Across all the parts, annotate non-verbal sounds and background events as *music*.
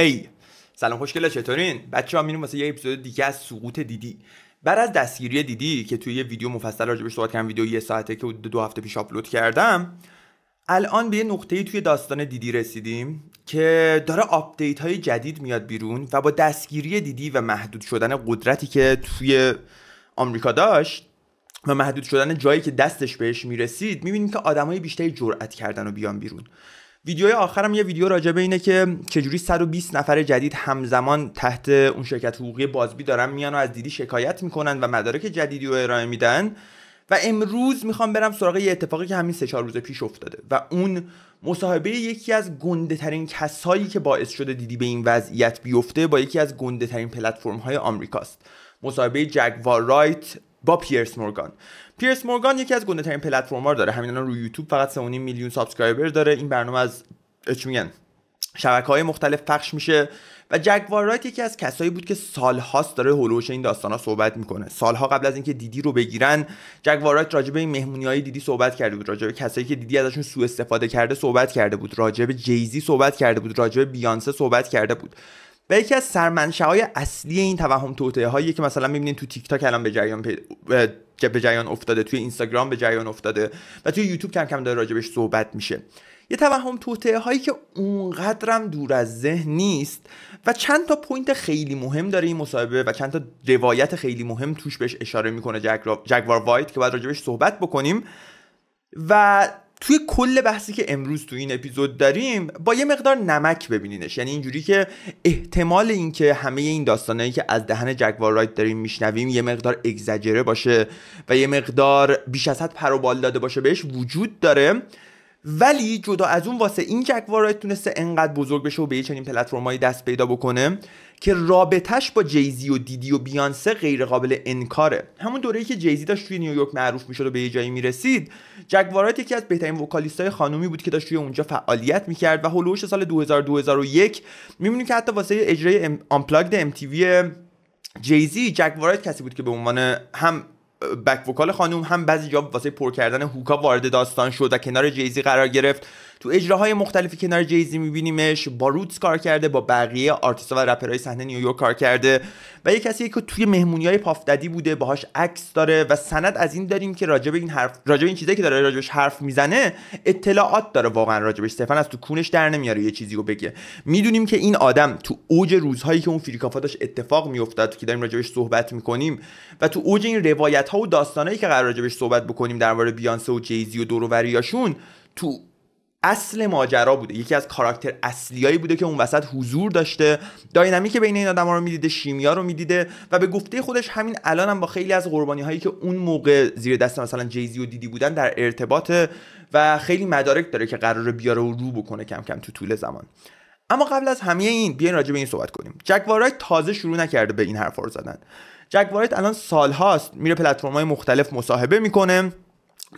ای سلام خوشگله چطورین بچه ها میریم واسه یه اپیزود دیگه از سقوط دیدی بعد از دستگیری دیدی که توی یه ویدیو مفصل راجبش صحبت کردم ویدیو یه ساعته که دو هفته پیش آپلود کردم الان به یه نقطه‌ای توی داستان دیدی رسیدیم که داره آپدیت های جدید میاد بیرون و با دستگیری دیدی و محدود شدن قدرتی که توی آمریکا داشت و محدود شدن جایی که دستش بهش میرسید میبینیم که آدمای بیشتری جرأت کردن و بیان بیرون ویدیوی آخرم یه ویدیو به اینه که چجوری 120 نفر جدید همزمان تحت اون شرکت حقوقی بازبی دارن میان و از دیدی شکایت میکنن و مدارک جدیدی رو ارائه میدن و امروز میخوام برم سراغ یه اتفاقی که همین سه چهار روز پیش افتاده و اون مصاحبه یکی از گنده ترین کسایی که باعث شده دیدی به این وضعیت بیفته با یکی از گنده ترین پلتفرم های آمریکاست مصاحبه جگوار رایت با پیرس مورگان پیرس مورگان یکی از گنده ترین رو داره همین الان روی یوتیوب فقط 3.5 میلیون سابسکرایبر داره این برنامه از چی میگن شبکه های مختلف پخش میشه و جک رایت یکی از کسایی بود که سالهاست داره هولوش این داستان ها صحبت میکنه سالها قبل از اینکه دیدی رو بگیرن جک وارایت راجب این مهمونی های دیدی صحبت کرده بود راجب کسایی که دیدی ازشون سوء استفاده کرده صحبت کرده بود راجب جیزی صحبت کرده بود راجب بیانسه صحبت کرده بود و یکی از سرمنشه های اصلی این توهم توته هایی که مثلا میبینین تو تیک تاک الان به جریان پی... به جریان افتاده توی اینستاگرام به جریان افتاده و توی یوتیوب کم کم داره راجبش صحبت میشه یه توهم توطعه هایی که اونقدرم دور از ذهن نیست و چند تا پوینت خیلی مهم داره این مصاحبه و چند تا روایت خیلی مهم توش بهش اشاره میکنه جگوار وایت که باید راجبش صحبت بکنیم و توی کل بحثی که امروز تو این اپیزود داریم با یه مقدار نمک ببینینش یعنی اینجوری که احتمال اینکه همه این داستانهایی که از دهن جگوار رایت داریم میشنویم یه مقدار اگزجره باشه و یه مقدار بیش از حد پروبال داده باشه بهش وجود داره ولی جدا از اون واسه این جگوار رایت تونسته انقدر بزرگ بشه و به یه چنین پلتفرمایی دست پیدا بکنه که رابطهش با جیزی و دیدی و بیانسه غیر قابل انکاره همون دوره‌ای که جیزی داشت توی نیویورک معروف میشد و به یه جایی میرسید جک وارایت یکی از بهترین وکالیستای خانومی بود که داشت توی اونجا فعالیت میکرد و هلوش سال 2000 2001 میبینیم که حتی واسه اجرای آمپلاگد ام تی جیزی جک کسی بود که به عنوان هم بک وکال خانوم هم بعضی جا واسه پر کردن هوکا وارد داستان شد و کنار جیزی قرار گرفت تو اجراهای مختلفی کنار جیزی میبینیمش با روتس کار کرده با بقیه آرتیستا و رپرهای صحنه نیویورک کار کرده و یه کسی که توی مهمونی های پافددی بوده باهاش عکس داره و سند از این داریم که راجب این حرف راجب این چیزایی که داره راجبش حرف میزنه اطلاعات داره واقعا راجبش صرفا از تو کونش در نمیاره یه چیزی رو بگه میدونیم که این آدم تو اوج روزهایی که اون فریکافا داشت اتفاق میافتاد که داریم راجبش صحبت میکنیم و تو اوج این روایت ها و داستانایی که قرار راجبش صحبت بکنیم در بیانسه و جیزی و دوروریاشون تو اصل ماجرا بوده یکی از کاراکتر اصلیایی بوده که اون وسط حضور داشته داینامیک بین این ها رو میدیده شیمیا رو میدیده و به گفته خودش همین الانم هم با خیلی از قربانی هایی که اون موقع زیر دست مثلا جیزی و دیدی بودن در ارتباطه و خیلی مدارک داره که قرار بیاره و رو بکنه کم کم تو طول زمان اما قبل از همه این بیاین راجع به این صحبت کنیم جک تازه شروع نکرده به این حرفا رو زدن جک الان سالهاست میره پلتفرم‌های مختلف مصاحبه میکنه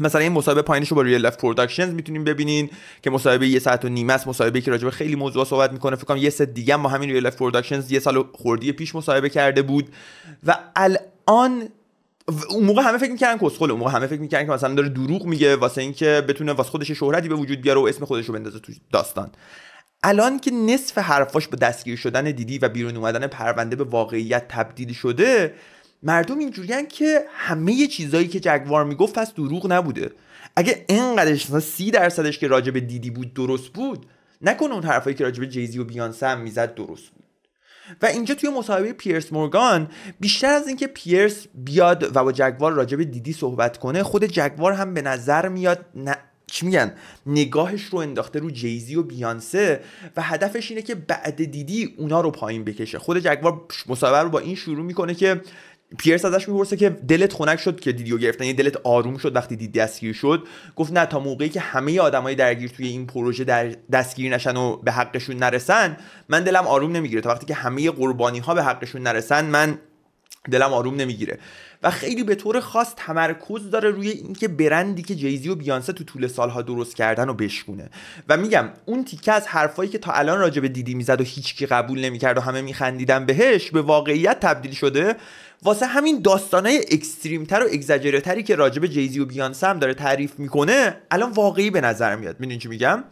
مثلا این مصاحبه پایینش رو با ریل لایف پروداکشنز میتونیم ببینین که مصاحبه یه ساعت و نیمه است مصاحبه که راجبه خیلی موضوع صحبت میکنه فکر کنم یه سه دیگه با همین ریل لایف پروداکشنز یه سال خوردی پیش مصاحبه کرده بود و الان اون موقع همه فکر میکردن کسخل اون موقع همه فکر میکردن که مثلا داره دروغ میگه واسه اینکه بتونه واسه خودش شهرتی به وجود بیاره و اسم خودش رو بندازه تو داستان الان که نصف حرفاش به دستگیر شدن دیدی و بیرون اومدن پرونده به واقعیت تبدیل شده مردم اینجوریان که همه چیزایی که جگوار میگفت پس دروغ نبوده اگه انقدرش مثلا سی درصدش که راجب دیدی بود درست بود نکن اون حرفایی که راجب جیزی و بیانسه هم میزد درست بود و اینجا توی مصاحبه پیرس مورگان بیشتر از اینکه پیرس بیاد و با جگوار راجب دیدی صحبت کنه خود جگوار هم به نظر میاد ن... چی میگن نگاهش رو انداخته رو جیزی و بیانسه و هدفش اینه که بعد دیدی اونا رو پایین بکشه خود جگوار مصاحبه رو با این شروع میکنه که پیرس ازش میپرسه که دلت خنک شد که دیدیو گرفتن یعنی دلت آروم شد وقتی دید دستگیر شد گفت نه تا موقعی که همه آدمای درگیر توی این پروژه در دستگیر نشن و به حقشون نرسن من دلم آروم نمیگیره تا وقتی که همه قربانی ها به حقشون نرسن من دلم آروم نمیگیره و خیلی به طور خاص تمرکز داره روی اینکه برندی که جیزی و بیانسه تو طول سالها درست کردن و بشکونه و میگم اون تیکه از حرفایی که تا الان راجع به دیدی میزد و هیچکی قبول نمیکرد و همه میخندیدن بهش به واقعیت تبدیل شده واسه همین داستانای اکستریمتر و اگزاجرتری که راجب به جیزی و بیانسه هم داره تعریف میکنه الان واقعی به نظر میاد میدونی چی میگم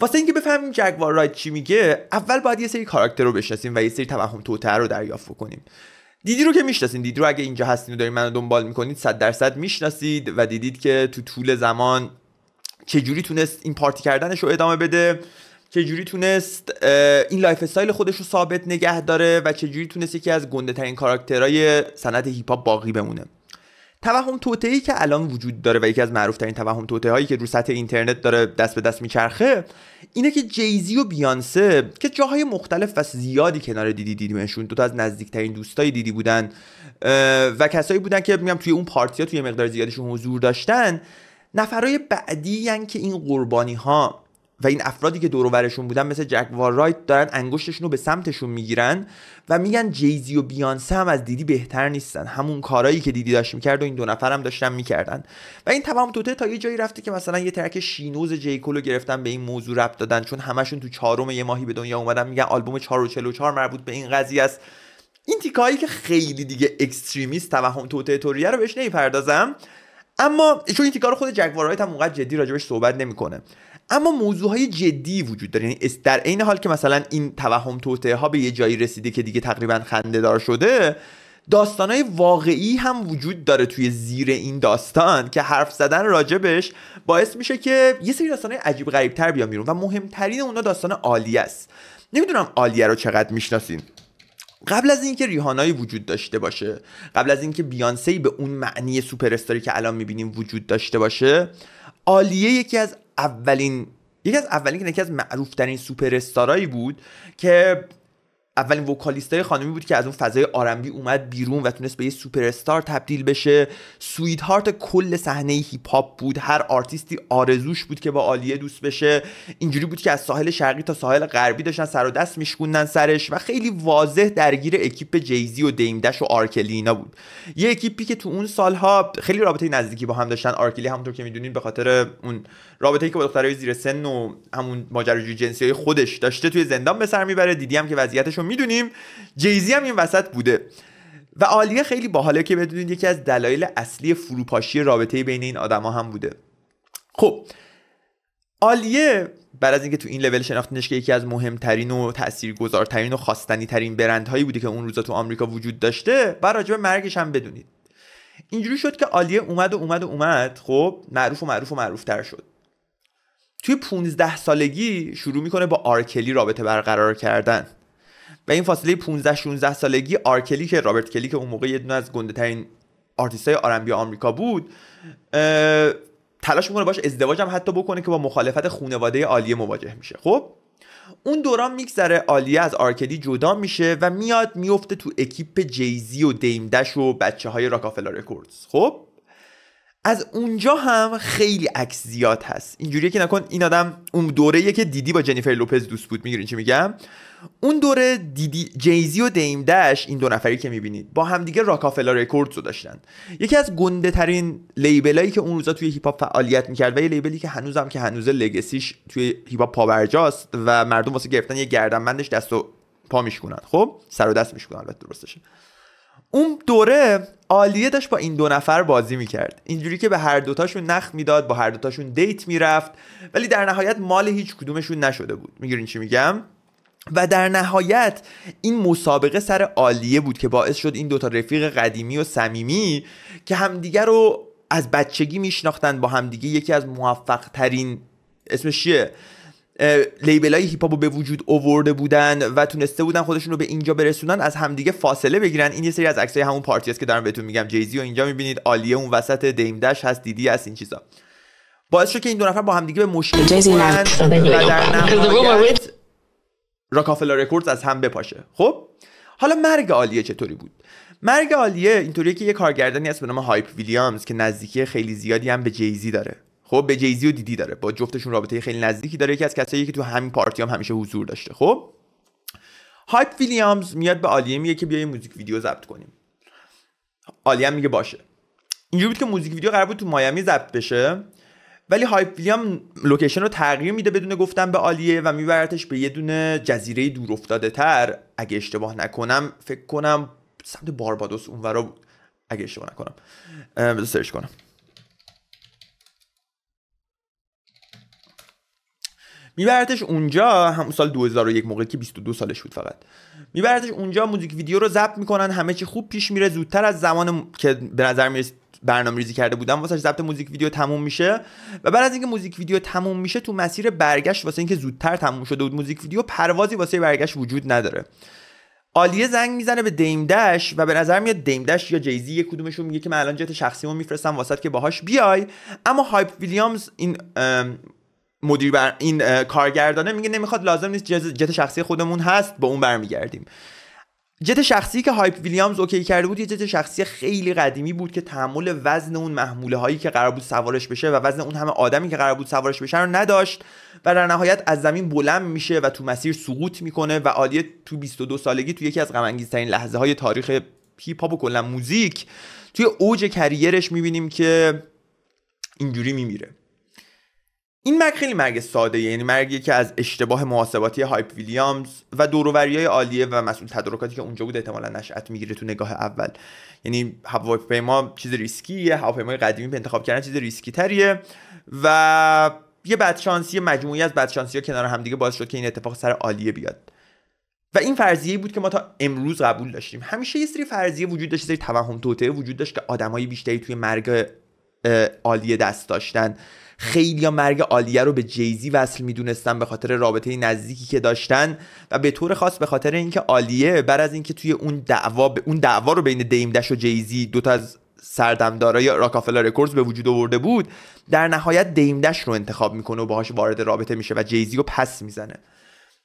واسه اینکه بفهمیم جگوار رایت چی میگه اول باید یه سری کاراکتر رو و یه سری توهم توتر رو دریافت کنیم دیدی رو که میشناسین دیدی رو اگه اینجا هستین و دارین منو دنبال میکنید صد درصد میشناسید و دیدید که تو طول زمان چجوری تونست این پارتی کردنش رو ادامه بده چجوری تونست این لایف استایل خودش رو ثابت نگه داره و چجوری تونست یکی از گنده ترین کاراکترهای صنعت هیپ باقی بمونه توهم ای که الان وجود داره و یکی از ترین توهم توته هایی که رو سطح اینترنت داره دست به دست میچرخه اینه که جیزی و بیانسه که جاهای مختلف و زیادی کنار دیدی دیدیمشون دو تا از نزدیکترین دوستای دیدی بودن و کسایی بودن که میگم توی اون ها توی مقدار زیادشون حضور داشتن نفرای بعدی یعنی که این قربانی ها و این افرادی که دور بودن مثل جک وارایت دارن انگشتشون رو به سمتشون میگیرن و میگن جیزی و بیانسه هم از دیدی بهتر نیستن همون کارایی که دیدی داشت میکرد و این دو نفر هم داشتن میکردن و این تمام توته تا یه جایی رفته که مثلا یه ترک شینوز جیکولو گرفتن به این موضوع ربط دادن چون همشون تو چهارم یه ماهی به دنیا اومدن میگن آلبوم 444 مربوط به این قضیه است این تیکایی که خیلی دیگه اکستریمیست توهم توته توریه رو بهش نمیپردازم اما چون این تیکا خود جک هم اونقدر جدی راجبش صحبت نمیکنه اما موضوع های جدی وجود داره یعنی در عین حال که مثلا این توهم توطعه ها به یه جایی رسیده که دیگه تقریبا خنده دار شده های واقعی هم وجود داره توی زیر این داستان که حرف زدن راجبش باعث میشه که یه سری داستانهای عجیب غریب تر بیان بیرون و مهمترین اونا داستان آلیه است نمیدونم عالیه رو چقدر میشناسین قبل از اینکه ریهانایی وجود داشته باشه قبل از اینکه بیانسی به اون معنی سوپر که الان میبینیم وجود داشته باشه آلیه یکی از اولین یکی از اولین که یکی از معروف ترین سوپر بود که اولین وکالیستای خانمی بود که از اون فضای آرمبی اومد بیرون و تونست به یه سوپر استار تبدیل بشه سویت هارت کل صحنه هیپ هاپ بود هر آرتیستی آرزوش بود که با آلیه دوست بشه اینجوری بود که از ساحل شرقی تا ساحل غربی داشتن سر و دست میشکوندن سرش و خیلی واضح درگیر اکیپ جیزی و دیمدش و آرکلی بود یه اکیپی که تو اون سالها خیلی رابطه نزدیکی با هم داشتن آرکلی همونطور که میدونین به خاطر اون رابطه‌ای که با دخترای زیر سن و همون ماجراجویی جنسی خودش داشته توی زندان به سر میبره دیدی که وضعیتش می میدونیم جیزی هم این وسط بوده و عالیه خیلی باحاله که بدونید یکی از دلایل اصلی فروپاشی رابطه بین این آدما هم بوده خب عالیه بعد از اینکه تو این لول شناختنش که یکی از مهمترین و تاثیرگذارترین و خواستنی ترین برندهایی بوده که اون روزا تو آمریکا وجود داشته و راجع به مرگش هم بدونید اینجوری شد که عالیه اومد و اومد و اومد خب معروف و معروف و معروفتر شد توی 15 سالگی شروع میکنه با آرکلی رابطه برقرار کردن و این فاصله 15 16 سالگی آرکلی که رابرت کلی که اون موقع یه دونه از گنده ترین آرتیست های آرنبی آمریکا بود تلاش میکنه باش ازدواج هم حتی بکنه که با مخالفت خونواده عالیه مواجه میشه خب اون دوران میگذره آلیه از آرکلی جدا میشه و میاد میفته تو اکیپ جیزی و دیمدش و بچه های راکافلا رکوردز خب از اونجا هم خیلی عکس زیاد هست اینجوریه که نکن این آدم اون دوره یه که دیدی با جنیفر لوپز دوست بود میگیرین چی میگم اون دوره دیدی جیزی و دیم دش این دو نفری که میبینید با همدیگه راکافلا رکوردز رو داشتن یکی از گنده ترین لیبلایی که اون روزا توی هیپ هاپ فعالیت میکرد و یه لیبلی که هنوزم که هنوز لگسیش توی هیپ هاپ پابرجاست و مردم واسه گرفتن یه گردنبندش دست و پا میشکنن خب سر و دست میشکنن البته درستشه اون دوره آلیه داشت با این دو نفر بازی میکرد اینجوری که به هر دوتاشون نخ میداد با هر دوتاشون دیت میرفت ولی در نهایت مال هیچ کدومشون نشده بود میگیرین چی میگم و در نهایت این مسابقه سر عالیه بود که باعث شد این دوتا رفیق قدیمی و صمیمی که همدیگه رو از بچگی میشناختن با همدیگه یکی از موفق ترین اسمش چیه لیبل های هیپ به وجود اوورده بودن و تونسته بودن خودشون رو به اینجا برسونن از همدیگه فاصله بگیرن این یه سری از عکسای همون پارتی است که دارم بهتون میگم جیزی و اینجا میبینید آلیه اون وسط دیمدش هست دیدی از این چیزا باعث شد که این دو نفر با همدیگه به مشکل بودن و در راکافلا رکوردز از هم بپاشه خب حالا مرگ آلیه چطوری بود مرگ آلیه اینطوریه که یه کارگردانی هست به نام هایپ ویلیامز که نزدیکی خیلی زیادی هم به جیزی داره خب به جیزی و دیدی داره با جفتشون رابطه خیلی نزدیکی داره یکی از کسایی که تو همین پارتی هم همیشه حضور داشته خب هایپ ویلیامز میاد به آلیه میگه که بیا موزیک ویدیو ضبط کنیم آلیه میگه باشه اینجوری بود که موزیک ویدیو قرار بود تو مایامی ضبط بشه ولی هایپ ویلیام لوکیشن رو تغییر میده بدون گفتن به آلیه و میبرتش به یه دونه جزیره دور افتاده تر اگه اشتباه نکنم فکر کنم سمت باربادوس اونورا بود اگه اشتباه نکنم سرچ کنم میبرتش اونجا هم سال 2001 موقعی که 22 سالش بود فقط میبرتش اونجا موزیک ویدیو رو ضبط میکنن همه چی خوب پیش میره زودتر از زمان که به نظر میرسید برنامه ریزی کرده بودم واسه ضبط موزیک ویدیو تموم میشه و بعد از اینکه موزیک ویدیو تموم میشه تو مسیر برگشت واسه اینکه زودتر تموم شده بود موزیک ویدیو پروازی واسه برگشت وجود نداره آلیه زنگ میزنه به دیم داش و به نظر میاد دیم داش یا جیزی یک کدومشون میگه که من الان جت شخصیمو میفرستم واسه که باهاش بیای اما هایپ ویلیامز این مدیر بر این کارگردانه میگه نمیخواد لازم نیست جت شخصی خودمون هست به اون برمیگردیم جت شخصی که هایپ ویلیامز اوکی کرده بود یه جت شخصی خیلی قدیمی بود که تحمل وزن اون محموله هایی که قرار بود سوارش بشه و وزن اون همه آدمی که قرار بود سوارش بشه رو نداشت و در نهایت از زمین بلند میشه و تو مسیر سقوط میکنه و عالیه تو 22 سالگی تو یکی از غم انگیزترین لحظه های تاریخ هیپ هاپ و کلا موزیک توی اوج کریرش میبینیم که اینجوری میمیره این مرگ خیلی مرگ ساده یعنی مرگی که از اشتباه محاسباتی هایپ ویلیامز و دوروریای عالیه و مسئول تدارکاتی که اونجا بود احتمالا نشأت میگیره تو نگاه اول یعنی هواپیما چیز ریسکیه هواپیمای قدیمی به انتخاب کردن چیز ریسکی تریه و یه بدشانسی مجموعی از بدشانسی ها کنار همدیگه باعث شد که این اتفاق سر عالیه بیاد و این فرضیه بود که ما تا امروز قبول داشتیم همیشه یه سری فرضیه وجود داشت سری توهم وجود داشت که آدمای بیشتری توی مرگ عالیه دست داشتن خیلی مرگ آلیه رو به جیزی وصل میدونستن به خاطر رابطه نزدیکی که داشتن و به طور خاص به خاطر اینکه آلیه بر از اینکه توی اون دعوا اون دعوا رو بین دیمدش و جیزی دوتا از سردمدارای راکافلا رکوردز به وجود آورده بود در نهایت دیمدش رو انتخاب میکنه و باهاش وارد رابطه میشه و جیزی رو پس میزنه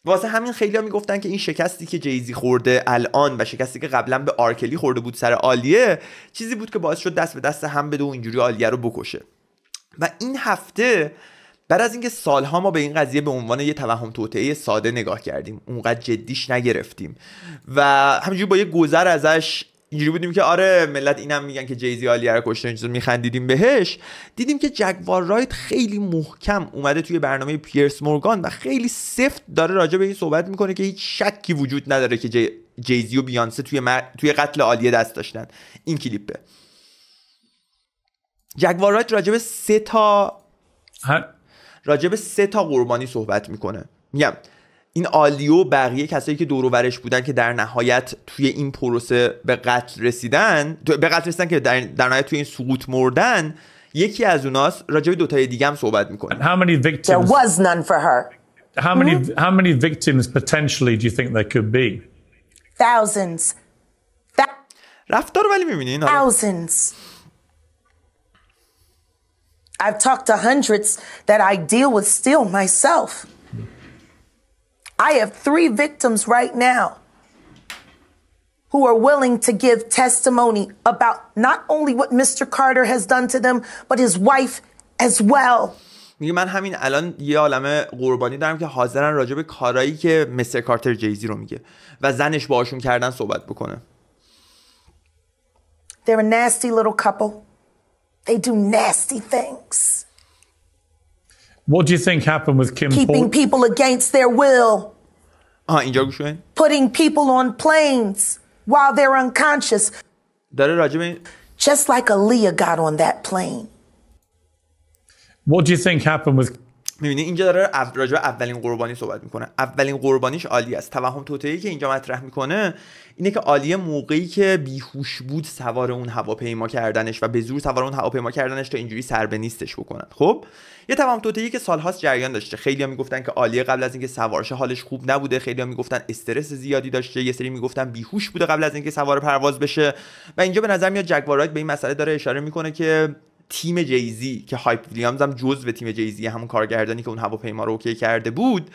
واسه همین خیلی ها میگفتن که این شکستی که جیزی خورده الان و شکستی که قبلا به آرکلی خورده بود سر آلیه چیزی بود که باعث شد دست به دست هم بده و اینجوری آلیه رو بکشه و این هفته بعد از اینکه سالها ما به این قضیه به عنوان یه توهم توطعه ساده نگاه کردیم اونقدر جدیش نگرفتیم و همینجوری با یه گذر ازش اینجوری بودیم که آره ملت اینم میگن که جیزی آلیه رو کشته اینجوری میخندیدیم بهش دیدیم که جگوار رایت خیلی محکم اومده توی برنامه پیرس مورگان و خیلی سفت داره راجع به این صحبت میکنه که هیچ شکی وجود نداره که جیزی و بیانسه توی, توی قتل آلیه دست داشتن این کلیپه جگوار رایت راجب سه تا راجب سه تا قربانی صحبت میکنه میگم این آلیو و بقیه کسایی که دور ورش بودن که در نهایت توی این پروسه به قتل رسیدن به قتل رسیدن که در, در نهایت توی این سقوط مردن یکی از اوناست راجب دو دوتای دیگه هم صحبت میکنه And how many victims, There was none for her. How many, mm-hmm. how many victims potentially do you think there could be? Thousands. رفتار ولی این Thousands. I've talked to hundreds that I deal with still myself. I have three victims right now who are willing to give testimony about not only what Mr. Carter has done to them, but his wife as well. میگه من همین الان یه عالمه قربانی دارم که حاضرن راجع به کارایی که مستر کارتر جیزی رو میگه و زنش باهاشون کردن صحبت بکنه. They're a nasty little couple. They do nasty things. What do you think happened with Kim? Keeping people against their will. Uh, Aren't you Putting people on planes while they're unconscious. That is Rajmi. Just like Aaliyah got on that plane. What do you think happened with? میبینی اینجا داره راجع اولین قربانی صحبت میکنه اولین قربانیش عالی است توهم توتعی که اینجا مطرح میکنه اینه که عالیه موقعی که بیهوش بود سوار اون هواپیما کردنش و به زور سوار اون هواپیما کردنش تا اینجوری سر به نیستش بکنن خب یه توهم توتعی که سالهاست جریان داشته خیلیا میگفتن که عالیه قبل از اینکه سوارشه حالش خوب نبوده خیلیا میگفتن استرس زیادی داشته یه سری میگفتن بیهوش بوده قبل از اینکه سوار پرواز بشه و اینجا به نظر میاد جگوارایت به این مسئله داره اشاره میکنه که تیم جیزی که هایپ ویلیامز هم جزء تیم جیزی همون کارگردانی که اون هواپیما رو اوکی کرده بود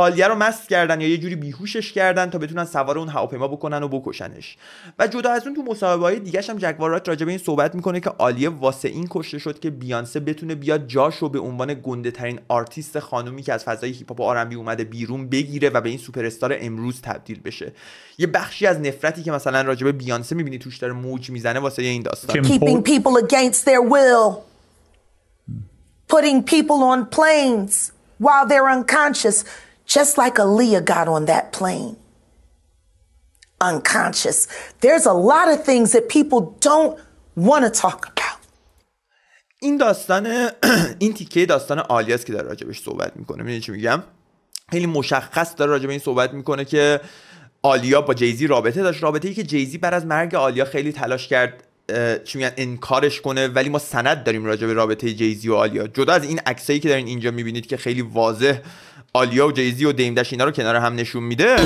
آلیه رو مست کردن یا یه جوری بیهوشش کردن تا بتونن سوار اون هواپیما بکنن و بکشنش و جدا از اون تو مصاحبه های دیگه هم جک این صحبت میکنه که آلیه واسه این کشته شد که بیانسه بتونه بیاد رو به عنوان گنده ترین آرتیست خانومی که از فضای هیپ هاپ آرنبی اومده بیرون بگیره و به این سوپرستار امروز تبدیل بشه یه بخشی از نفرتی که مثلا راجبه بیانسه میبینی توش داره موج میزنه واسه این داستان putting people on planes while they're unconscious just like got on that plane. Unconscious. There's a lot of things that people don't want to talk about. این داستان *clears throat* این تیکه داستان است که در راجبش صحبت میکنه میدونی چی میگم خیلی مشخص داره راجب این صحبت میکنه که آلیا با جیزی رابطه داشت رابطه ای که جیزی بعد از مرگ آلیا خیلی تلاش کرد چی میگن انکارش کنه ولی ما سند داریم راجع به رابطه جیزی و آلیا جدا از این عکسایی که دارین اینجا میبینید که خیلی واضح آلیا و جیزی و دیم رو کنار هم نشون میده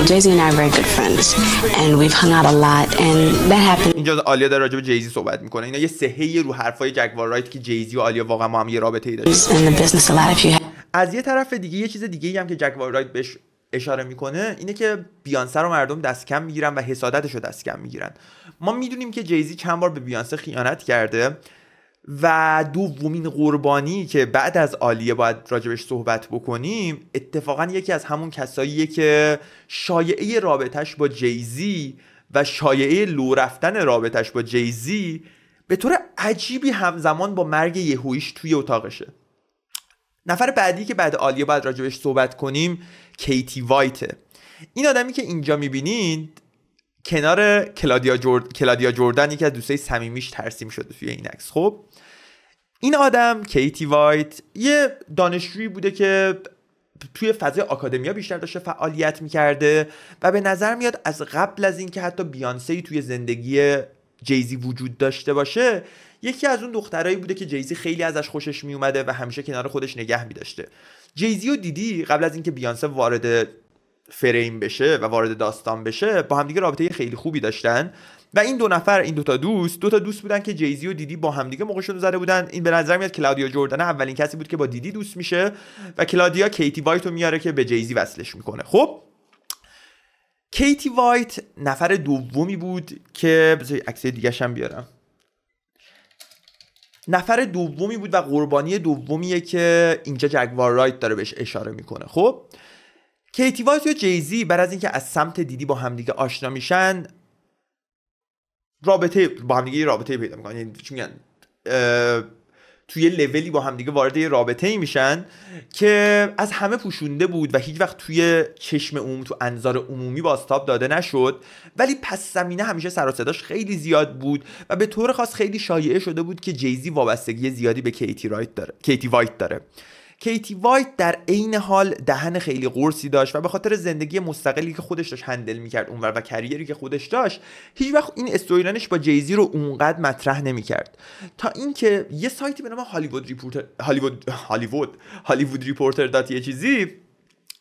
اینجا آلیا در راجب جیزی صحبت میکنه اینا یه سهی رو حرفای جگوار رایت که جیزی و آلیا واقعا ما هم یه رابطه ای داشتن از یه طرف دیگه یه چیز دیگه هم که جگوار رایت بهش اشاره میکنه اینه که بیانسه رو مردم دست کم میگیرن و حسادتش رو دست کم میگیرن ما میدونیم که جیزی چند بار به بیانسه خیانت کرده و دومین قربانی که بعد از عالیه باید راجبش صحبت بکنیم اتفاقا یکی از همون کساییه که شایعه رابطش با جیزی و شایعه لو رفتن رابطش با جیزی به طور عجیبی همزمان با مرگ یهویش توی اتاقشه نفر بعدی که بعد عالیه باید راجبش صحبت کنیم کیتی وایته این آدمی که اینجا میبینید کنار کلادیا, جورد... کلادیا جوردن یکی از دوستای صمیمیش ترسیم شده توی این عکس خب این آدم کیتی وایت یه دانشجویی بوده که توی فضای آکادمیا بیشتر داشته فعالیت میکرده و به نظر میاد از قبل از اینکه حتی بیانسی توی زندگی جیزی وجود داشته باشه یکی از اون دخترایی بوده که جیزی خیلی ازش خوشش میومده و همیشه کنار خودش نگه میداشته جیزی رو دیدی قبل از اینکه بیانسه وارد فریم بشه و وارد داستان بشه با همدیگه رابطه خیلی خوبی داشتن و این دو نفر این دوتا دوست دوتا دوست بودن که جیزی و دیدی با همدیگه موقعشون زده بودن این به نظر میاد کلادیا جردن اولین کسی بود که با دیدی دوست میشه و کلادیا کیتی وایت رو میاره که به جیزی وصلش میکنه خب کیتی وایت نفر دومی بود که بذار عکس دیگه شم بیارم نفر دومی بود و قربانی دومیه که اینجا جگوار رایت داره بهش اشاره میکنه خب کیتی وایت و جیزی بر از اینکه از سمت دیدی با همدیگه آشنا میشن رابطه با همدیگه رابطه پیدا میکنن یعنی چی میگن توی لولی با همدیگه وارد یه رابطه ای میشن که از همه پوشونده بود و هیچ وقت توی چشم عموم تو انظار عمومی باستاب داده نشد ولی پس زمینه همیشه سر صداش خیلی زیاد بود و به طور خاص خیلی شایعه شده بود که جیزی وابستگی زیادی به کیتی, رایت داره. کیتی وایت داره کیتی وایت در عین حال دهن خیلی قرصی داشت و به خاطر زندگی مستقلی که خودش داشت هندل میکرد اونور و کریری که خودش داشت هیچ وقت این استوریلانش با جیزی رو اونقدر مطرح نمیکرد تا اینکه یه سایتی به نام هالیوود ریپورتر هالیوود هالیوود هالیوود ریپورتر دات یه چیزی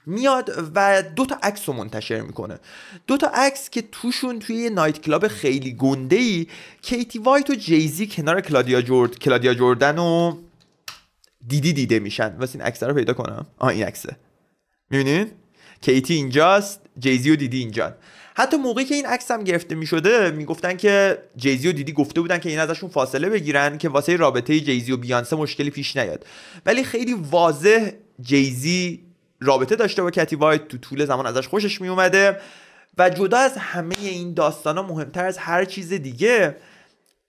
میاد و دو تا عکس رو منتشر میکنه دو تا عکس که توشون توی یه نایت کلاب خیلی گنده ای کیتی وایت و جیزی کنار کلادیا جورد کلادیا جوردن و دیدی دیده میشن واسه این عکس رو پیدا کنم آ این عکسه میبینین کیتی اینجاست جیزی و دیدی اینجا حتی موقعی که این عکس هم گرفته میشده میگفتن که جیزی و دیدی گفته بودن که این ازشون فاصله بگیرن که واسه رابطه جیزی و بیانسه مشکلی پیش نیاد ولی خیلی واضح جیزی رابطه داشته با کتی وایت تو طول زمان ازش خوشش میومده و جدا از همه این داستان ها مهمتر از هر چیز دیگه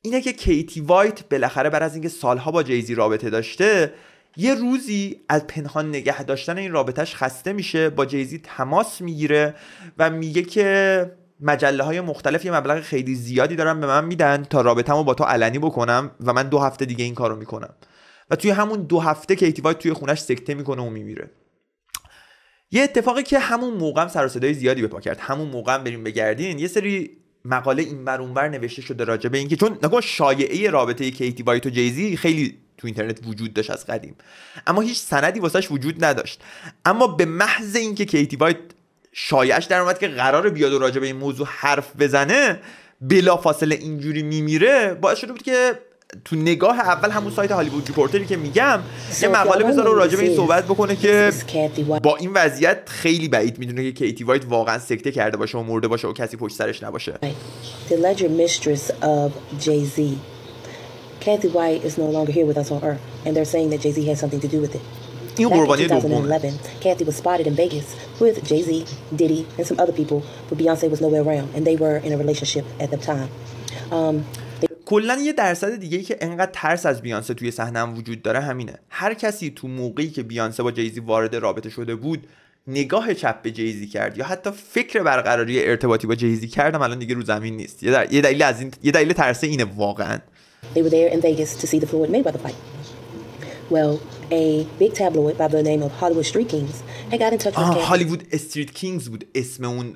اینه که کیتی وایت بالاخره بعد از اینکه سالها با جیزی رابطه داشته یه روزی از پنهان نگه داشتن این رابطهش خسته میشه با جیزی تماس میگیره و میگه که مجله های مختلف یه مبلغ خیلی زیادی دارن به من میدن تا رابطمو با تو علنی بکنم و من دو هفته دیگه این کارو میکنم و توی همون دو هفته کیتی وایت توی خونش سکته میکنه و میمیره یه اتفاقی که همون موقع سر و صدای زیادی به پا کرد همون موقع بریم بگردین یه سری مقاله این اونور نوشته شده راجبه اینکه چون نگاه شایعه رابطه کیتی وایت و جیزی خیلی تو اینترنت وجود داشت از قدیم اما هیچ سندی واسش وجود نداشت اما به محض اینکه کیتی وایت شایعش در اومد که قرار بیاد و راجع به این موضوع حرف بزنه فاصله اینجوری میمیره باعث شده بود که تو نگاه اول همون سایت هالیوود ریپورتری که میگم یه مقاله بذاره راجع به این صحبت بکنه که با این وضعیت خیلی بعید میدونه که کیتی وایت واقعا سکته کرده باشه و مرده باشه و کسی پشت سرش نباشه The mistress of Jay-Z Kathy White is no longer here with us on earth and they're saying that Jay-Z had something to do with it این قربانی دومه Kathy was spotted in Vegas with Jay-Z, Diddy and some other people but Beyonce was nowhere around and they were in a relationship at the time um, کلا یه درصد دیگه ای که انقدر ترس از بیانسه توی صحنه وجود داره همینه هر کسی تو موقعی که بیانسه با جیزی وارد رابطه شده بود نگاه چپ به جیزی کرد یا حتی فکر برقراری ارتباطی با جیزی کردم الان دیگه رو زمین نیست یه, یه دلیل از این یه دلیل ترس اینه واقعا They were Hollywood Street Kings کینگز بود اسم اون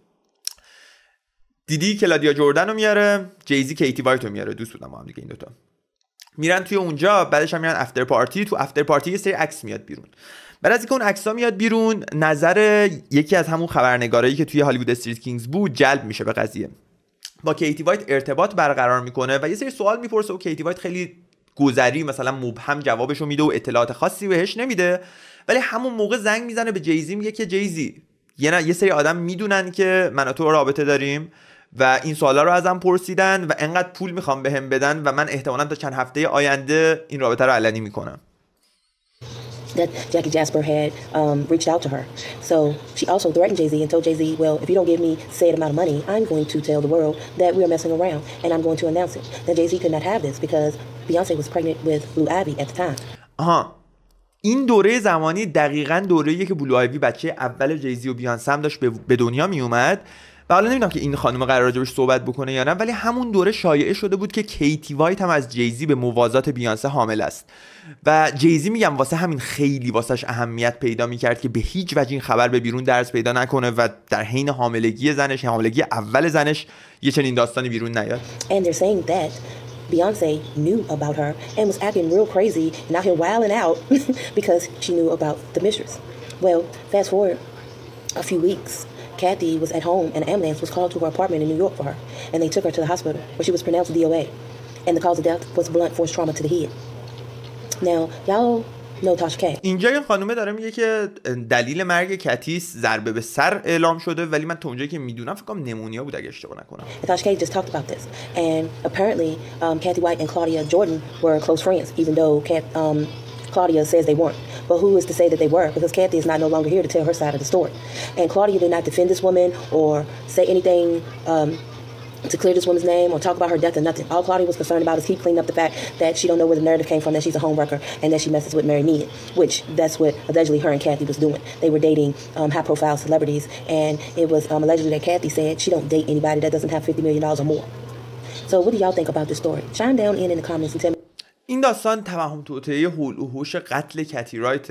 دیدی کلادیا جردن رو میاره جیزی کیتی وایت رو میاره دوست بودم هم دیگه این دوتا میرن توی اونجا بعدش هم میرن افتر پارتی تو افتر پارتی یه سری عکس میاد بیرون بعد از اینکه اون عکس ها میاد بیرون نظر یکی از همون خبرنگارایی که توی هالیوود استریت کینگز بود جلب میشه به قضیه با کیتی وایت ارتباط برقرار میکنه و یه سری سوال میپرسه و کیتی وایت خیلی گذری مثلا مبهم جوابشو میده و اطلاعات خاصی بهش نمیده ولی همون موقع زنگ میزنه به جیزی میگه که جیزی یه سری آدم میدونن که من تو رابطه داریم و این سوالا رو ازم پرسیدن و انقدر پول میخوام بهم به بدن و من احتمالا تا چند هفته آینده این رابطه رو علنی میکنم that Jackie Jasper had um, reached out to her. So she also threatened Jay Z and told Jay Z, Well, if you don't give me said amount of money, I'm going to tell the world that we are messing around and I'm going to announce it. Now, Jay Z could not have this because Beyonce was pregnant with Blue Ivy at the time. آها این دوره زمانی دقیقا دوره که بلو آیوی بچه اول جیزی و بیانسم داشت به دنیا می اومد و حالا نمیدونم که این خانم قرار راجبش صحبت بکنه یا نه ولی همون دوره شایعه شده بود که کیتی وایت هم از جیزی به موازات بیانسه حامل است و جیزی میگم واسه همین خیلی واسش اهمیت پیدا میکرد که به هیچ وجه این خبر به بیرون درس پیدا نکنه و در حین حاملگی زنش حاملگی اول زنش یه چنین داستانی بیرون نیاد Well, fast forward a few weeks, Kathy was at home and an ambulance was called to her apartment in New York for her, and they took her to the hospital where she was pronounced DOA, and the cause of death was blunt force trauma to the head. Now, y'all اینجا یه خانومه داره میگه که دلیل مرگ کتیس ضربه به سر اعلام شده ولی من تا اونجایی که میدونم فکر نمونیا بود اگه اشتباه نکنم. just talked about this and apparently um, Kathy White and Claudia Jordan were close friends even though Kat, um, Claudia says they weren't. But who is to say that they were? Because Kathy is not no longer here to tell her side of the story. And Claudia did not defend this woman or say anything. Um, to clear this woman's name or talk about her death or nothing. All Claudia was concerned about is keep cleaning up the fact that she don't know where the narrative came from, that she's a homewrecker, and that she messes with Mary Mead, which that's what allegedly her and Kathy was doing. They were dating um, high-profile celebrities, and it was um, allegedly that Kathy said she don't date anybody that doesn't have $50 million or more. So what do y'all think about this story? Chime down in in the comments and tell me. این داستان توهم توطعه هول هوش قتل کتی رایت،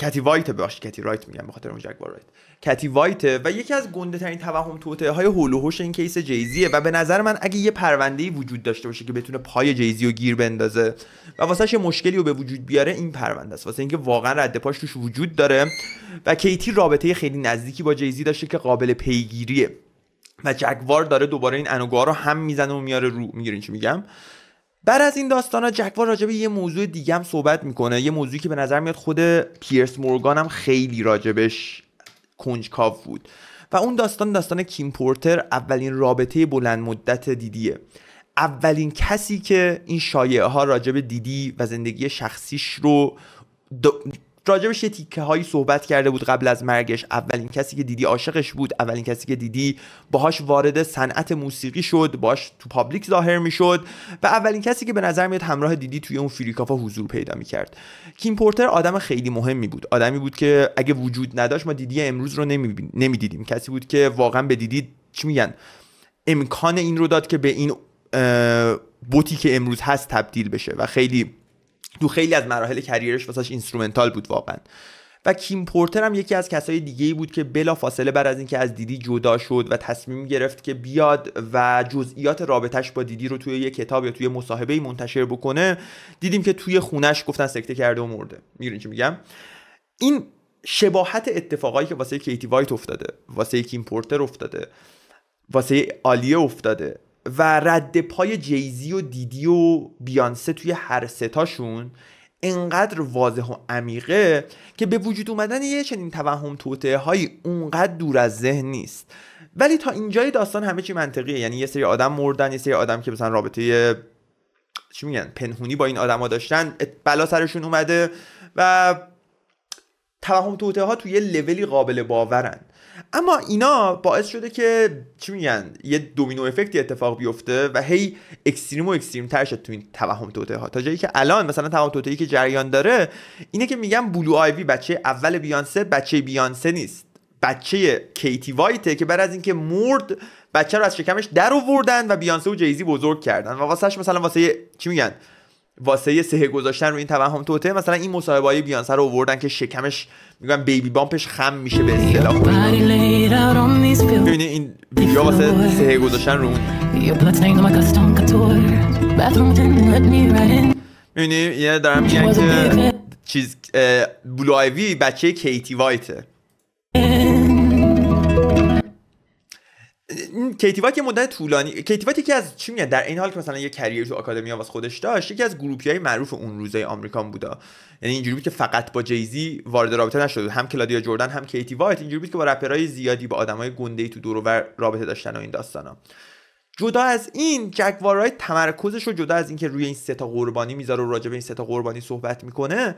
کتی وایت باش کتی رایت میگم به خاطر اون جک رایت کتی وایت و یکی از گنده ترین توهم توطعه های هول و این کیس جیزیه و به نظر من اگه یه پرونده وجود داشته باشه که بتونه پای جیزی رو گیر بندازه و واسه مشکلی رو به وجود بیاره این پرونده است واسه اینکه واقعا رد پاش توش وجود داره و کیتی رابطه خیلی نزدیکی با جیزی داشته که قابل پیگیریه و جگوار داره دوباره این انوگوها رو هم میزنه و میاره رو میگیرین چی میگم بعد از این داستان ها راجع به یه موضوع دیگه هم صحبت میکنه یه موضوعی که به نظر میاد خود پیرس مورگان هم خیلی راجبش کنجکاو بود و اون داستان داستان کیم پورتر اولین رابطه بلند مدت دیدیه اولین کسی که این شایعه ها راجب دیدی و زندگی شخصیش رو راجبش یه تیکه هایی صحبت کرده بود قبل از مرگش اولین کسی که دیدی عاشقش بود اولین کسی که دیدی باهاش وارد صنعت موسیقی شد باش تو پابلیک ظاهر میشد و اولین کسی که به نظر میاد همراه دیدی توی اون فریکافا حضور پیدا میکرد کیم پورتر آدم خیلی مهمی بود آدمی بود که اگه وجود نداشت ما دیدی امروز رو نمیدیدیم کسی بود که واقعا به دیدی چی میگن امکان این رو داد که به این بوتی که امروز هست تبدیل بشه و خیلی تو خیلی از مراحل کریرش واسش اینسترومنتال بود واقعا و کیم پورتر هم یکی از کسای دیگه بود که بلا فاصله بعد از اینکه از دیدی جدا شد و تصمیم گرفت که بیاد و جزئیات رابطش با دیدی رو توی یه کتاب یا توی مصاحبه منتشر بکنه دیدیم که توی خونش گفتن سکته کرده و مرده میرین چی میگم این شباهت اتفاقایی که واسه کیتی وایت افتاده واسه کیم پورتر افتاده واسه آلیه افتاده و رد پای جیزی و دیدی و بیانسه توی هر ستاشون انقدر واضح و عمیقه که به وجود اومدن یه چنین توهم توته هایی اونقدر دور از ذهن نیست ولی تا اینجای داستان همه چی منطقیه یعنی یه سری آدم مردن یه سری آدم که مثلا رابطه چی میگن پنهونی با این آدما داشتن بلا سرشون اومده و توهم توته ها توی یه لولی قابل باورند اما اینا باعث شده که چی میگن یه دومینو افکتی اتفاق بیفته و هی اکستریم و اکستریم تر شد تو این توهم توته ها تا جایی که الان مثلا توهم توته ای که جریان داره اینه که میگن بلو آیوی بچه اول بیانسه بچه بیانسه نیست بچه کیتی وایته که بعد از اینکه مرد بچه رو از شکمش در آوردن و بیانسه و جیزی بزرگ کردن و واسهش مثلا واسه چی میگن واسه یه سهه گذاشتن رو این توهم توته مثلا این مصاحبه های بیانسه رو آوردن که شکمش میگن بیبی بامپش خم میشه به اصطلاح ببینید این ویدیو واسه سهه گذاشتن رو اون ببینید یه دارم میگن که چیز بلو بچه کیتی وایته کیتیوات یه مدت طولانی کیتیوات یکی از چی میگن در این حال که مثلا یه کریر تو آکادمیا واسه خودش داشت یکی از گروپی های معروف اون روزه آمریکان بودا یعنی اینجوری بود که فقط با جیزی وارد رابطه نشد هم کلادیا جردن هم کیتی وایت یعنی اینجوری بود که با رپرهای زیادی با آدمای گنده تو دور و رابطه داشتن و این داستانا جدا از این جگوارای تمرکزش رو جدا از اینکه روی این سه تا قربانی میذاره و راجع به این سه تا قربانی صحبت میکنه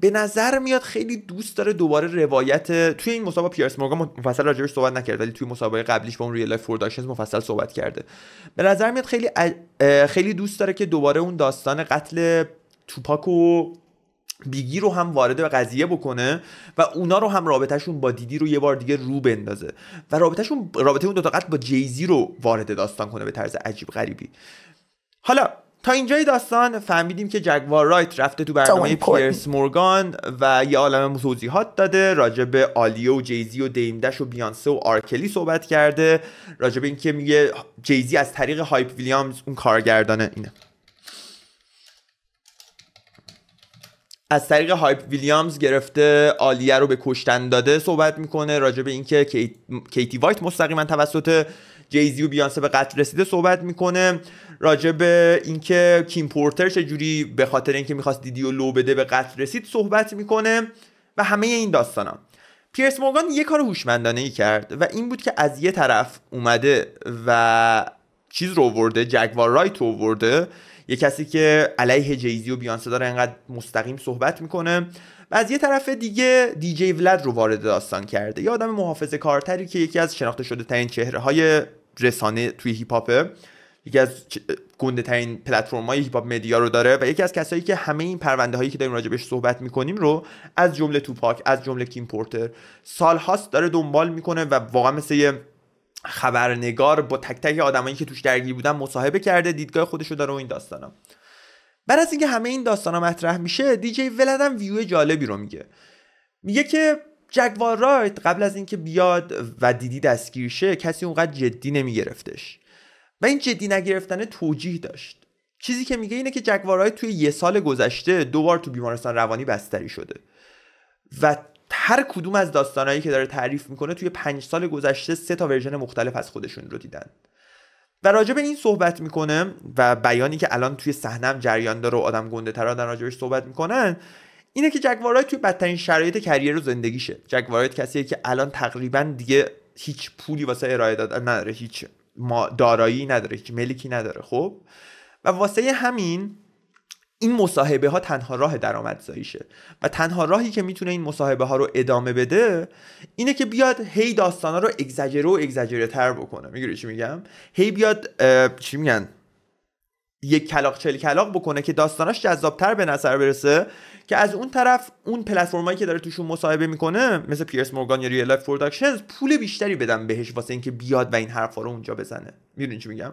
به نظر میاد خیلی دوست داره دوباره روایت توی این مسابقه پیرس مورگان مفصل راجعش صحبت نکرد ولی توی مسابقه قبلیش با اون ریل لایف پروداکشنز مفصل صحبت کرده به نظر میاد خیلی خیلی دوست داره که دوباره اون داستان قتل توپاک و بیگی رو هم وارد قضیه بکنه و اونا رو هم رابطهشون با دیدی رو یه بار دیگه رو بندازه و رابطهشون رابطه اون دو تا با جیزی رو وارد داستان کنه به طرز عجیب غریبی حالا تا اینجای داستان فهمیدیم که جگوار رایت رفته تو برنامه پیرس مورگان و یه عالم توضیحات داده به آلیو و جیزی و دیمدش و بیانسه و آرکلی صحبت کرده به اینکه میگه جیزی از طریق هایپ ویلیامز اون کارگردانه اینه از طریق هایپ ویلیامز گرفته آلیه رو به کشتن داده صحبت میکنه راجع به اینکه کیتی وایت مستقیما توسط جیزی و بیانسه به قتل رسیده صحبت میکنه راجع به اینکه کیم پورتر چجوری به خاطر اینکه میخواست دیدی و لو بده به قتل رسید صحبت میکنه و همه این داستانا پیرس مورگان یه کار هوشمندانه ای کرد و این بود که از یه طرف اومده و چیز رو ورده جگوار رایت رو ورده یه کسی که علیه جیزی و بیانسه داره انقدر مستقیم صحبت میکنه و از یه طرف دیگه دیجی ولد رو وارد داستان کرده یه آدم محافظه کارتری که یکی از شناخته شده ترین چهره های رسانه توی هیپ یکی از گنده ترین پلتفرم های هیپ مدیا رو داره و یکی از کسایی که همه این پرونده هایی که داریم راجع بهش صحبت میکنیم رو از جمله توپاک از جمله کیم پورتر سالهاست داره دنبال میکنه و واقعا مثل خبرنگار با تک تک آدمایی که توش درگیر بودن مصاحبه کرده دیدگاه خودشو داره و این داستانا بعد از اینکه همه این داستانا مطرح میشه دیجی ولدم ویو جالبی رو میگه میگه که جگوار رایت قبل از اینکه بیاد و دیدی دستگیر شه کسی اونقدر جدی نمیگرفتش و این جدی نگرفتن توجیه داشت چیزی که میگه اینه که رایت توی یه سال گذشته دوبار تو بیمارستان روانی بستری شده و هر کدوم از داستانهایی که داره تعریف میکنه توی پنج سال گذشته سه تا ورژن مختلف از خودشون رو دیدن و راجع به این صحبت میکنه و بیانی که الان توی صحنم جریان داره و آدم گنده ترا در راجبش صحبت میکنن اینه که جگوارای توی بدترین شرایط کریر و زندگیشه جک کسیه که الان تقریبا دیگه هیچ پولی واسه ارائه دادن نداره هیچ ما دارایی نداره هیچ ملکی نداره خب و واسه همین این مصاحبه ها تنها راه درآمدزاییشه و تنها راهی که میتونه این مصاحبه ها رو ادامه بده اینه که بیاد هی داستانا رو اگزجره و اگزاجره تر بکنه میگیری چی میگم هی بیاد چی میگن یک کلاق چل کلاق بکنه که داستاناش جذابتر به نظر برسه که از اون طرف اون پلتفرمایی که داره توشون مصاحبه میکنه مثل پیرس مورگان یا ریل لایف پروداکشنز پول بیشتری بدم بهش واسه اینکه بیاد و این حرفا رو اونجا بزنه میدونی چی میگم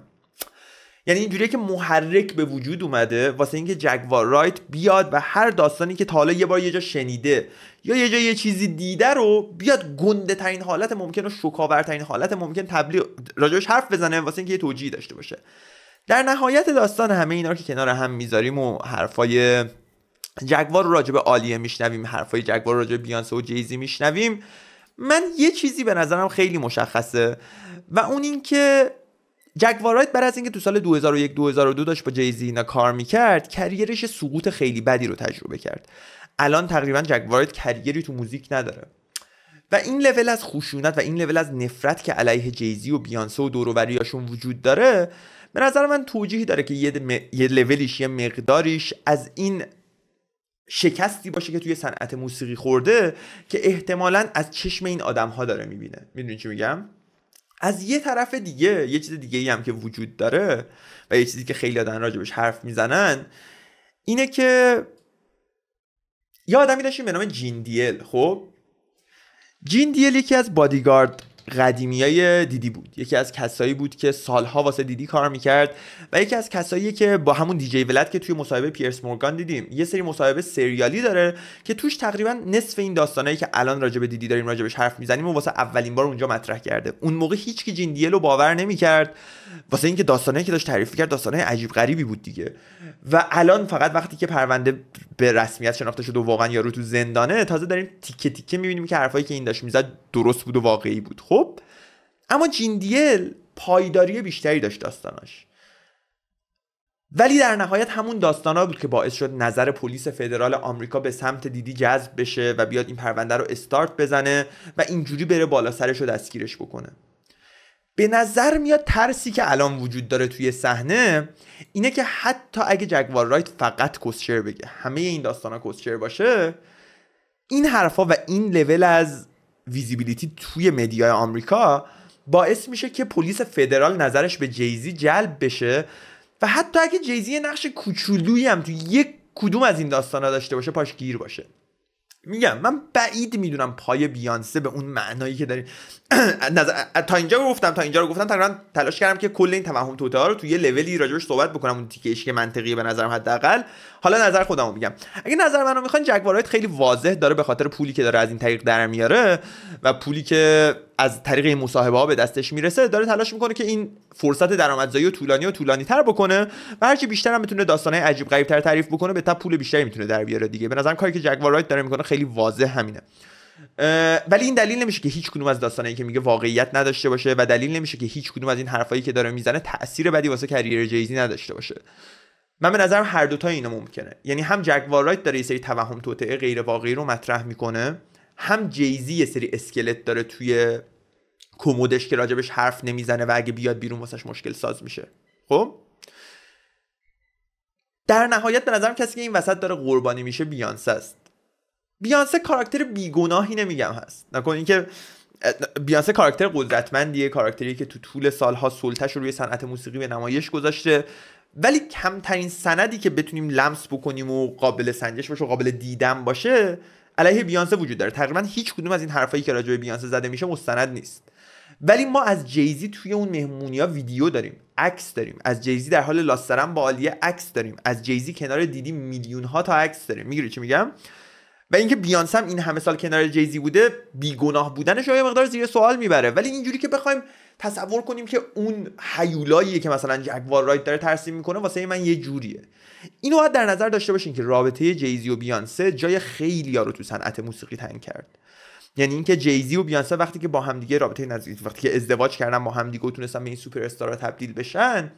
یعنی اینجوریه که محرک به وجود اومده واسه اینکه جگوار رایت بیاد و هر داستانی که تا حالا یه بار یه جا شنیده یا یه جا یه چیزی دیده رو بیاد گنده ترین حالت ممکن و حالت ممکن تبلیغ راجعش حرف بزنه واسه اینکه یه توجیه داشته باشه در نهایت داستان همه اینا رو که کنار هم میذاریم و حرفای جگوار راجع به آلیه میشنویم حرفای جگوار راجع به بیانسه و جیزی میشنویم من یه چیزی به نظرم خیلی مشخصه و اون اینکه جک وارایت بر از اینکه تو سال 2001 2002 داشت با جیزی اینا کار میکرد کریرش سقوط خیلی بدی رو تجربه کرد الان تقریبا جک وارایت کریری تو موزیک نداره و این لول از خشونت و این لول از نفرت که علیه جیزی و بیانسه و دوروبریاشون وجود داره به نظر من توجیهی داره که یه, م... یه لولیش یه مقداریش از این شکستی باشه که توی صنعت موسیقی خورده که احتمالا از چشم این آدم ها داره میبینه میدونی چی میگم از یه طرف دیگه یه چیز دیگه ای هم که وجود داره و یه چیزی که خیلی آدم راجبش حرف میزنن اینه که یه آدمی داشتیم به نام جین دیل خب جین دیل یکی از بادیگارد های دیدی بود یکی از کسایی بود که سالها واسه دیدی کار میکرد و یکی از کسایی که با همون دیجی ولد که توی مصاحبه پیرس مورگان دیدیم یه سری مصاحبه سریالی داره که توش تقریبا نصف این داستانایی که الان راجع به دیدی داریم راجبش حرف میزنیم و واسه اولین بار اونجا مطرح کرده اون موقع هیچ کی جین دیلو باور نمیکرد واسه اینکه داستانایی که داشت تعریف کرد داستانای عجیب غریبی بود دیگه و الان فقط وقتی که پرونده به رسمیت شناخته شد و واقعا یارو تو زندانه تازه داریم تیکه تیکه میبینیم که حرفایی که این داشت میزد درست بود و واقعی بود خب خب اما جیندیل پایداری بیشتری داشت داستاناش ولی در نهایت همون داستانا بود که باعث شد نظر پلیس فدرال آمریکا به سمت دیدی جذب بشه و بیاد این پرونده رو استارت بزنه و اینجوری بره بالا سرش رو دستگیرش بکنه به نظر میاد ترسی که الان وجود داره توی صحنه اینه که حتی اگه جگوار رایت فقط کوسچر بگه همه این داستانا کوسچر باشه این حرفا و این لول از ویزیبیلیتی توی مدیای آمریکا باعث میشه که پلیس فدرال نظرش به جیزی جلب بشه و حتی اگه جیزی نقش کوچولویی هم تو یک کدوم از این داستانا داشته باشه پاش گیر باشه میگم من بعید میدونم پای بیانسه به اون معنایی که دارین *clears throat* تا اینجا رو گفتم تا اینجا رو گفتم تقریبا تلاش کردم که کل این توهم توتا رو توی یه لولی راجبش صحبت بکنم اون تیکه که منطقی به نظرم حداقل حالا نظر خودمو میگم اگه نظر منو میخواین جگوارایت خیلی واضح داره به خاطر پولی که داره از این طریق درمیاره و پولی که از طریق این مصاحبه ها به دستش میرسه داره تلاش میکنه که این فرصت درآمدزایی و طولانی و طولانی تر بکنه و هرچی بیشتر هم داستان داستانه عجیب غریب تر تعریف بکنه به تا پول بیشتری میتونه در بیاره دیگه به نظرم کاری که جک وارایت داره میکنه خیلی واضح همینه ولی این دلیل نمیشه که هیچ کدوم از داستانایی که میگه واقعیت نداشته باشه و دلیل نمیشه که هیچ کدوم از این حرفایی که داره میزنه تاثیر بدی واسه کریر جیزی نداشته باشه من به نظرم هر دوتا اینا ممکنه یعنی هم جگوار رایت داره یه سری توهم توطعه غیر واقعی رو مطرح میکنه هم جیزی یه سری اسکلت داره توی کمودش که راجبش حرف نمیزنه و اگه بیاد بیرون واسش مشکل ساز میشه خب در نهایت به نظرم کسی که این وسط داره قربانی میشه بیانسه است بیانسه کاراکتر بیگناهی نمیگم هست نکن اینکه بیانسه کاراکتر قدرتمندیه کاراکتری که تو طول سالها سلطهش رو روی صنعت موسیقی به نمایش گذاشته ولی کمترین سندی که بتونیم لمس بکنیم و قابل سنجش باشه و قابل دیدن باشه علیه بیانسه وجود داره تقریبا هیچ کدوم از این حرفایی که راجع به بیانسه زده میشه مستند نیست ولی ما از جیزی توی اون ها ویدیو داریم عکس داریم از جیزی در حال لاسترم با آلیه عکس داریم از جیزی کنار دیدی میلیون ها تا عکس داریم میگیری چی میگم و اینکه بیانس هم این همه سال کنار جیزی بوده بیگناه بودنش یه مقدار زیر سوال میبره ولی اینجوری که بخوایم تصور کنیم که اون هیولایی که مثلا جگوار رایت داره ترسیم میکنه واسه من یه جوریه اینو باید در نظر داشته باشین که رابطه جیزی و بیانسه جای خیلی ها رو تو صنعت موسیقی تنگ کرد یعنی اینکه جیزی و بیانسه وقتی که با همدیگه رابطه نزدیک وقتی که ازدواج کردن با همدیگه و تونستن به این سوپر تبدیل بشن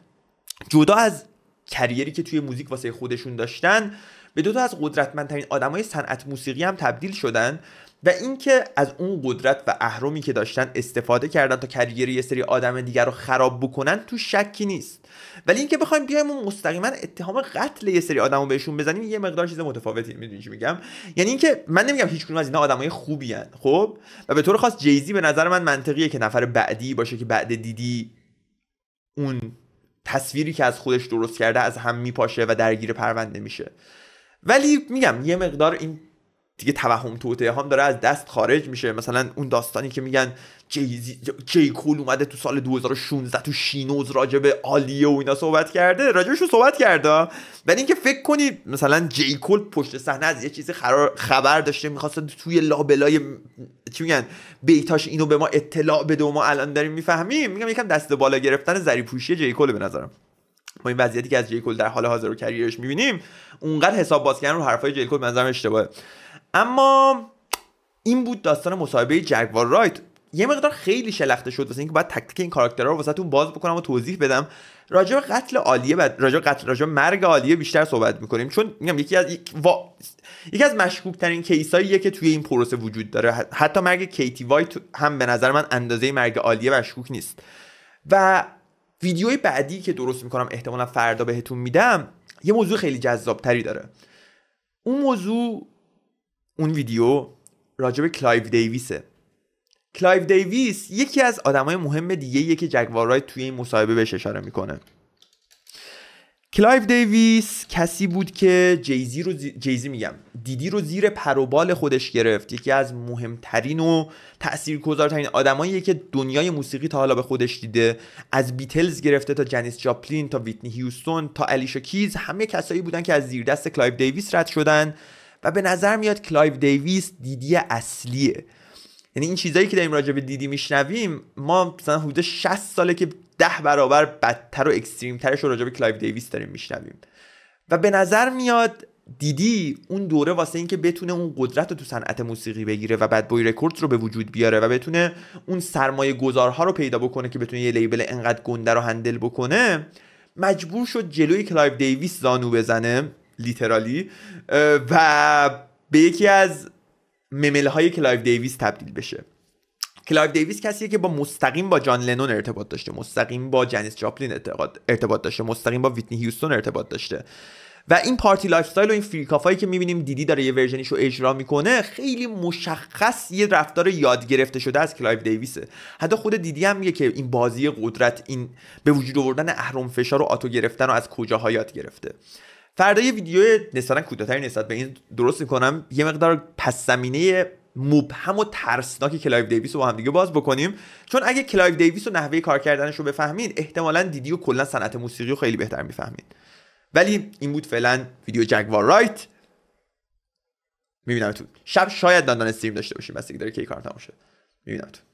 جدا از کریری که توی موزیک واسه خودشون داشتن به دو تا از قدرتمندترین آدمای صنعت موسیقی هم تبدیل شدن و اینکه از اون قدرت و اهرمی که داشتن استفاده کردن تا کریر یه سری آدم دیگر رو خراب بکنن تو شکی نیست ولی اینکه بخوایم بیایم اون مستقیما اتهام قتل یه سری آدمو بهشون بزنیم یه مقدار چیز متفاوتی میدونی چی میگم یعنی اینکه من نمیگم هیچ از اینا آدمای خوبی هن. خب و به طور خاص جیزی به نظر من منطقیه که نفر بعدی باشه که بعد دیدی اون تصویری که از خودش درست کرده از هم میپاشه و درگیر پرونده میشه ولی میگم یه مقدار این دیگه توهم توته هم داره از دست خارج میشه مثلا اون داستانی که میگن جی, کول اومده تو سال 2016 تو شینوز راجب عالیه و اینا صحبت کرده راجبش صحبت کرده ولی اینکه فکر کنی مثلا جی کول پشت صحنه از یه چیزی خبر داشته میخواستن توی لابلای چی میگن بیتاش اینو به ما اطلاع بده و ما الان داریم میفهمیم میگم یکم دست بالا گرفتن زری پوشی جی کول به نظرم با این وضعیتی که از جیکول در حال حاضر و کریرش میبینیم اونقدر حساب باز کردن رو حرفای جیکول منظرم اشتباهه اما این بود داستان مصاحبه جگوار رایت یه مقدار خیلی شلخته شد واسه اینکه باید تکتیک این کاراکترها رو واسهتون باز بکنم و توضیح بدم راجع قتل عالیه بعد راجع قتل راجع مرگ عالیه بیشتر صحبت میکنیم چون میگم یکی از یک یکی از مشکوک ترین که توی این پروسه وجود داره حتی مرگ کیتی وایت هم به نظر من اندازه مرگ عالیه مشکوک نیست و ویدیوی بعدی که درست میکنم احتمالا فردا بهتون میدم یه موضوع خیلی جذاب تری داره اون موضوع اون ویدیو راجب کلایو دیویسه کلایو دیویس یکی از آدمای مهم دیگه یکی که جگوارای توی این مصاحبه بهش اشاره میکنه کلایف دیویس کسی بود که جیزی رو زی... میگم دیدی رو زیر پروبال خودش گرفت یکی از مهمترین و تاثیرگذارترین آدمایی که دنیای موسیقی تا حالا به خودش دیده از بیتلز گرفته تا جنیس جاپلین تا ویتنی هیوستون تا الیشا کیز همه کسایی بودن که از زیر دست کلایف دیویس رد شدن و به نظر میاد کلایف دیویس دیدی اصلیه یعنی این چیزایی که داریم راجع به دیدی میشنویم ما مثلا حدود 60 ساله که ده برابر بدتر و اکستریم ترش رو راجع به کلایو دیویس داریم میشنویم و به نظر میاد دیدی اون دوره واسه اینکه بتونه اون قدرت رو تو صنعت موسیقی بگیره و بعد بوی رکورد رو به وجود بیاره و بتونه اون سرمایه گذارها رو پیدا بکنه که بتونه یه لیبل انقدر گنده رو هندل بکنه مجبور شد جلوی کلایو دیویس زانو بزنه لیترالی و به یکی از ممله های کلایو دیویس تبدیل بشه کلایف دیویس کسیه که با مستقیم با جان لنون ارتباط داشته مستقیم با جنیس جاپلین ارتباط داشته مستقیم با ویتنی هیوستون ارتباط داشته و این پارتی لایف و این هایی که میبینیم دیدی داره یه ورژنیشو رو اجرا میکنه خیلی مشخص یه رفتار یاد گرفته شده از کلایف دیویسه حتی خود دیدی هم میگه که این بازی قدرت این به وجود آوردن اهرم فشار و آتو گرفتن رو از کجاها یاد گرفته فردا یه ویدیو نسبتا کوتاهتری نسبت به این درست میکنم یه مقدار پس زمینه مبهم و ترسناک کلایو دیویس رو با هم دیگه باز بکنیم چون اگه کلایف دیویس و نحوه کار کردنش رو بفهمید احتمالا دیدی و کلا صنعت موسیقی رو خیلی بهتر میفهمید ولی این بود فعلا ویدیو جگوار رایت میبینم شب شاید داندان استریم داشته باشیم بس که داره کی کار تموم شد